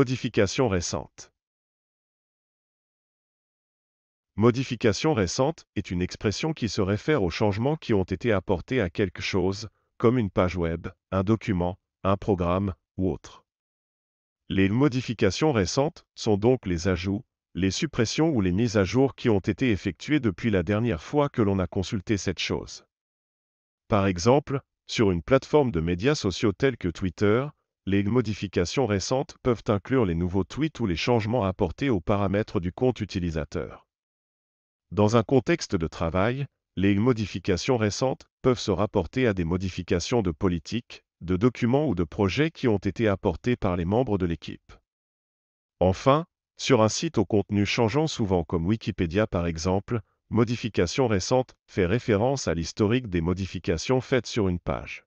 Modification récente Modification récente est une expression qui se réfère aux changements qui ont été apportés à quelque chose, comme une page web, un document, un programme ou autre. Les modifications récentes sont donc les ajouts, les suppressions ou les mises à jour qui ont été effectuées depuis la dernière fois que l'on a consulté cette chose. Par exemple, sur une plateforme de médias sociaux telle que Twitter, les modifications récentes peuvent inclure les nouveaux tweets ou les changements apportés aux paramètres du compte utilisateur. Dans un contexte de travail, les modifications récentes peuvent se rapporter à des modifications de politique, de documents ou de projets qui ont été apportés par les membres de l'équipe. Enfin, sur un site au contenu changeant souvent comme Wikipédia par exemple, Modifications récentes » fait référence à l'historique des modifications faites sur une page.